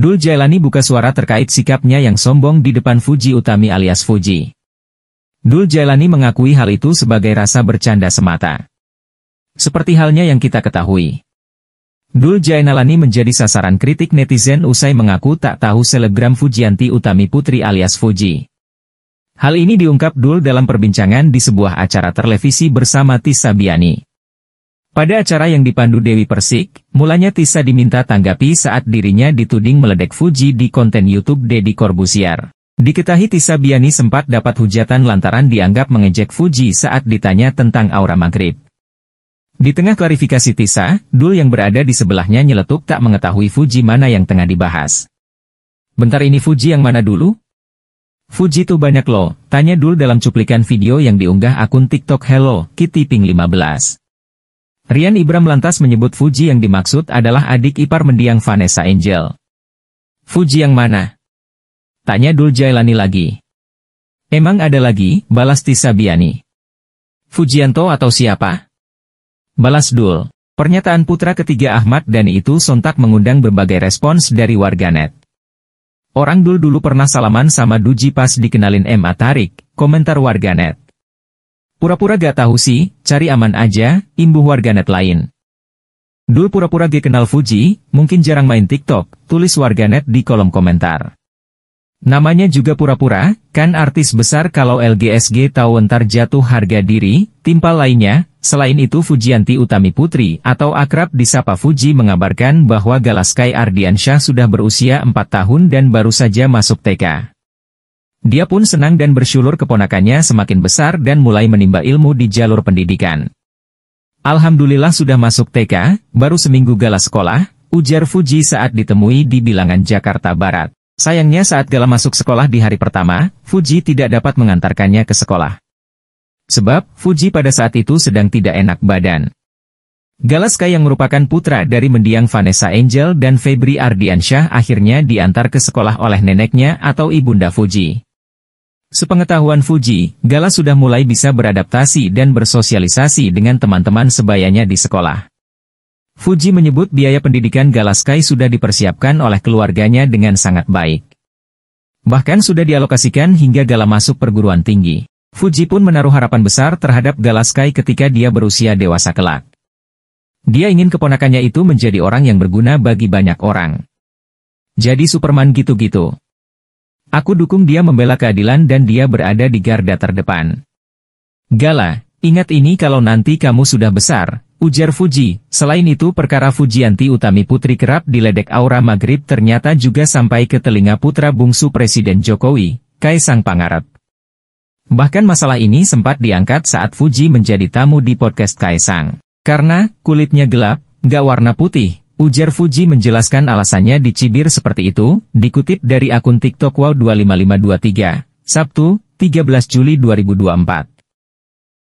Dul Jailani buka suara terkait sikapnya yang sombong di depan Fuji Utami alias Fuji. Dul Jailani mengakui hal itu sebagai rasa bercanda semata. Seperti halnya yang kita ketahui. Dul Jainalani menjadi sasaran kritik netizen usai mengaku tak tahu selebgram Fujianti Utami Putri alias Fuji. Hal ini diungkap Dul dalam perbincangan di sebuah acara televisi bersama Tisabiani. Pada acara yang dipandu Dewi Persik, mulanya Tisa diminta tanggapi saat dirinya dituding meledek Fuji di konten YouTube Deddy Corbusier. Diketahui Tisa Biani sempat dapat hujatan lantaran dianggap mengejek Fuji saat ditanya tentang aura maghrib. Di tengah klarifikasi Tisa, Dul yang berada di sebelahnya nyeletuk tak mengetahui Fuji mana yang tengah dibahas. Bentar ini Fuji yang mana dulu? Fuji tuh banyak loh, tanya Dul dalam cuplikan video yang diunggah akun TikTok Hello Kitty Pink 15. Rian Ibram lantas menyebut Fuji yang dimaksud adalah adik ipar mendiang Vanessa Angel. Fuji yang mana? Tanya Dul Jailani lagi. Emang ada lagi, balas Tisa Biani. Fujianto atau siapa? Balas Dul. Pernyataan putra ketiga Ahmad dan itu sontak mengundang berbagai respons dari warganet. Orang Dul dulu pernah salaman sama Duji pas dikenalin M. Atarik, komentar warganet. Pura-pura gak tahu sih, cari aman aja, imbuh warganet lain. Dul pura-pura gak kenal Fuji, mungkin jarang main TikTok, tulis warganet di kolom komentar. Namanya juga pura-pura, kan artis besar kalau LGSG tahu entar jatuh harga diri, timpal lainnya, selain itu Fujianti Utami Putri atau akrab disapa Fuji mengabarkan bahwa Galaskai Ardiansyah sudah berusia 4 tahun dan baru saja masuk TK. Dia pun senang dan bersyukur keponakannya semakin besar dan mulai menimba ilmu di jalur pendidikan. Alhamdulillah sudah masuk TK, baru seminggu gala sekolah, ujar Fuji saat ditemui di bilangan Jakarta Barat. Sayangnya saat Gala masuk sekolah di hari pertama, Fuji tidak dapat mengantarkannya ke sekolah. Sebab, Fuji pada saat itu sedang tidak enak badan. Galaska yang merupakan putra dari mendiang Vanessa Angel dan Febri Ardiansyah akhirnya diantar ke sekolah oleh neneknya atau ibunda Fuji. Sepengetahuan Fuji, Gala sudah mulai bisa beradaptasi dan bersosialisasi dengan teman-teman sebayanya di sekolah. Fuji menyebut biaya pendidikan Gala Sky sudah dipersiapkan oleh keluarganya dengan sangat baik. Bahkan sudah dialokasikan hingga Gala masuk perguruan tinggi. Fuji pun menaruh harapan besar terhadap Gala Sky ketika dia berusia dewasa kelak. Dia ingin keponakannya itu menjadi orang yang berguna bagi banyak orang. Jadi Superman gitu-gitu. Aku dukung dia membela keadilan dan dia berada di garda terdepan. Gala, ingat ini kalau nanti kamu sudah besar, ujar Fuji. Selain itu perkara Fujianti Utami Putri kerap diledek aura Maghrib ternyata juga sampai ke telinga putra bungsu Presiden Jokowi, Kaisang Pangarep. Bahkan masalah ini sempat diangkat saat Fuji menjadi tamu di podcast Kaisang. Karena, kulitnya gelap, gak warna putih, Ujar Fuji menjelaskan alasannya dicibir seperti itu, dikutip dari akun TikTok Wow25523, Sabtu, 13 Juli 2024.